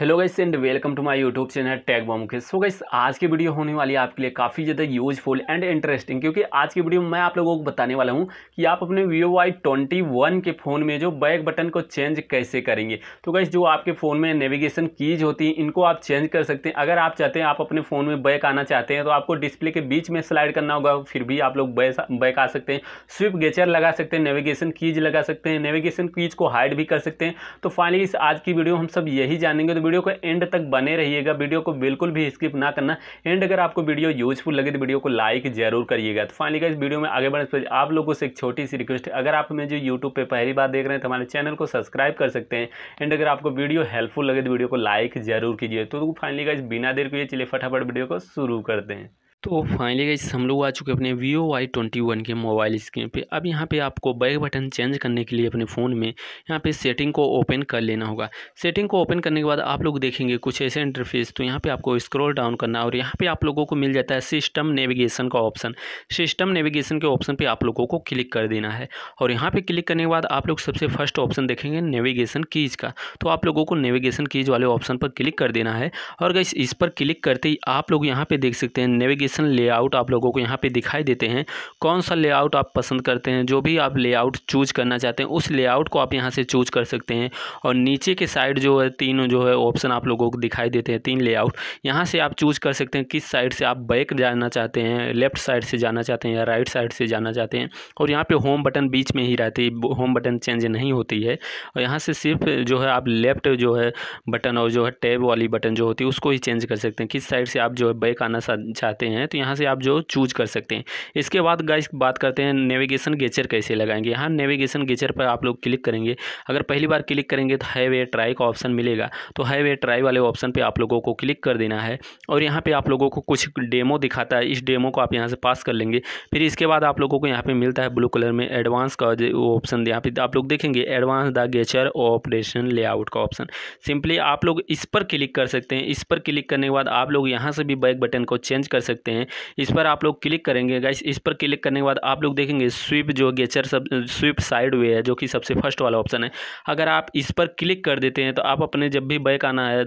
hello guys and welcome to my YouTube channel टैग बॉम के सो गाइस आज की वीडियो होने वाली है आपके लिए काफ़ी ज़्यादा यूजफुल एंड इंटरेस्टिंग क्योंकि आज की वीडियो में मैं आप लोगों को बताने वाला हूं कि आप अपने वीवो वाई ट्वेंटी वन के फ़ोन में जो बैक बटन को चेंज कैसे करेंगे तो गाइस जो आपके फ़ोन में नेविगेशन कीज होती है इनको आप चेंज कर सकते हैं अगर आप चाहते हैं आप अपने फ़ोन में बैक आना चाहते हैं तो आपको डिस्प्ले के बीच में स्लाइड करना होगा फिर भी आप लोग बैक आ सकते हैं स्विप गेचर लगा सकते हैं नेविगेशन कीज लगा सकते हैं नेविगेशन कीज को हाइड भी कर सकते हैं तो फाइनली इस आज की वीडियो हम सब यही जानेंगे तो वीडियो को एंड तक बने रहिएगा वीडियो को बिल्कुल भी स्किप ना करना एंड अगर आपको वीडियो यूजफुल लगे तो वीडियो को लाइक जरूर करिएगा तो फाइनली इस वीडियो में आगे बढ़ने से आप लोगों से एक छोटी सी रिक्वेस्ट अगर आप हमें जो यूट्यूब पर पहली बार देख रहे हैं तो हमारे चैनल को सब्सक्राइब कर सकते हैं एंड अगर आपको वीडियो हेल्पफुल लगे तो वीडियो को लाइक जरूर कीजिए तो फाइनली गाइज बिना देर के चलिए फटाफट वीडियो को शुरू करते हैं तो फाइनली गई हम लोग आ चुके अपने V O Y twenty one के मोबाइल स्क्रीन पे अब यहाँ पे आपको बैक बटन चेंज करने के लिए अपने फ़ोन में यहाँ पे सेटिंग को ओपन कर लेना होगा सेटिंग को ओपन करने के बाद आप लोग देखेंगे कुछ ऐसे इंटरफेस तो यहाँ पे आपको स्क्रॉल डाउन करना और यहाँ पे आप लोगों को मिल जाता है सिस्टम नेविगेशन का ऑप्शन सिस्टम नेविगेशन के ऑप्शन पर आप लोगों को क्लिक कर देना है और यहाँ पर क्लिक करने के बाद आप लोग सबसे फर्स्ट ऑप्शन देखेंगे नेविगेशन कीज़ का तो आप लोगों को नेविगेशन कीज़ वाले ऑप्शन पर क्लिक कर देना है और गई इस पर क्लिक करते ही आप लोग यहाँ पर देख सकते हैं नेविगेशन एप्लीकेशन लेआउट आप लोगों को यहाँ पे दिखाई देते हैं कौन सा लेआउट आप पसंद करते हैं जो भी आप लेआउट चूज करना चाहते हैं उस लेआउट को आप यहाँ से चूज कर सकते हैं और नीचे के साइड जो है तीन जो है ऑप्शन आप लोगों को दिखाई देते हैं तीन लेआउट यहाँ से आप चूज कर सकते हैं किस साइड से आप बैक जाना चाहते हैं लेफ्ट साइड से जाना चाहते हैं या राइट साइड से जाना चाहते हैं और यहाँ पर होम बटन बीच में ही रहती है होम बटन चेंज नहीं होती है और यहाँ से सिर्फ जो है आप लेफ्ट जो है बटन और जो है टैब वाली बटन जो होती है उसको ही चेंज कर सकते हैं किस साइड से आप जो है बैक आना चाहते हैं हैं तो यहाँ से आप जो चूज कर सकते हैं इसके बाद गाइस बात करते हैं नेविगेशन गेचर कैसे लगाएंगे यहाँ नेविगेशन गेचर पर आप लोग क्लिक करेंगे अगर पहली बार क्लिक करेंगे तो हाईवे ट्राई का ऑप्शन मिलेगा तो हाईवे ट्राई वाले ऑप्शन पर आप लोगों को क्लिक कर देना है और यहाँ पर आप लोगों को कुछ डेमो दिखाता है इस डेमो को आप यहाँ से पास कर लेंगे फिर इसके बाद आप लोगों को यहाँ पर मिलता है ब्लू कलर में एडवांस का ऑप्शन यहाँ पर आप लोग देखेंगे advance the gesture operation layout का ऑप्शन सिंपली आप लोग इस पर क्लिक कर सकते हैं इस पर क्लिक करने के बाद आप लोग यहाँ से भी बैक बटन को चेंज कर सकते हैं सकते हैं इस पर आप लोग क्लिक करेंगे गाइस इस पर क्लिक करने के बाद आप लोग देखेंगे स्विप जो गेचर सब स्विप साइड वे है जो कि सबसे फर्स्ट वाला ऑप्शन है अगर आप इस पर क्लिक कर देते हैं तो आप अपने जब भी बैक आना है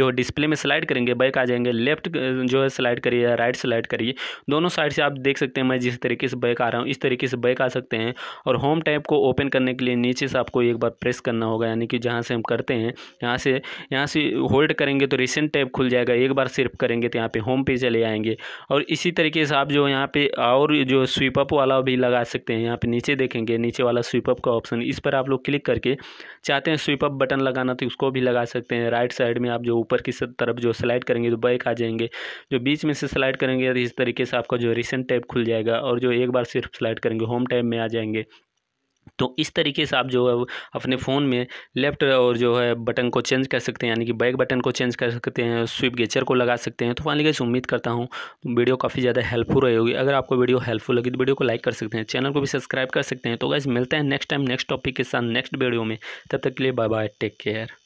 जो डिस्प्ले में स्लाइड करेंगे बैक आ जाएंगे लेफ्ट जो है स्लाइड करिए राइट स्लाइड करिए दोनों साइड से आप देख सकते हैं मैं जिस तरीके से बैक आ रहा हूँ इस तरीके से बैक आ सकते हैं और होम टैप को ओपन करने के लिए नीचे से आपको एक बार प्रेस करना होगा यानी कि जहाँ से हम करते हैं यहाँ से यहाँ से होल्ड करेंगे तो रिसेंट टैब खुल जाएगा एक बार सिर्फ करेंगे तो यहाँ पे होम पे चले आएंगे और इसी तरीके से आप जो यहाँ पे और जो स्वीपअप वाला भी लगा सकते हैं यहाँ पे नीचे देखेंगे नीचे वाला स्वीपअप का ऑप्शन इस पर आप लोग क्लिक करके चाहते हैं स्वीपअप बटन लगाना तो उसको भी लगा सकते हैं राइट साइड में आप जो ऊपर की तरफ जो स्लाइड करेंगे तो बैक आ जाएंगे जो बीच में से स्लाइड करेंगे तो इस तरीके से आपका जो रिसेंट टैब खुल जाएगा और जो एक बार सिर्फ स्लाइड करेंगे होम टैब में आ जाएंगे तो इस तरीके से आप जो है अपने फ़ोन में लेफ़्ट और जो है बटन को चेंज कर सकते हैं यानी कि बैक बटन को चेंज कर सकते हैं स्विप गेचर को लगा सकते हैं तो फाइनली गैस उम्मीद करता हूँ वीडियो काफ़ी ज़्यादा हेल्पफुल रही होगी अगर आपको वीडियो हेल्पफुल लगी तो वीडियो को लाइक कर सकते हैं चैनल को भी सब्सक्राइब कर सकते हैं तो गैस मिलते हैं नेक्स्ट टाइम नेक्स्ट टॉपिक के साथ नेक्स्ट वीडियो में तब तक के लिए बाय बाय टेक केयर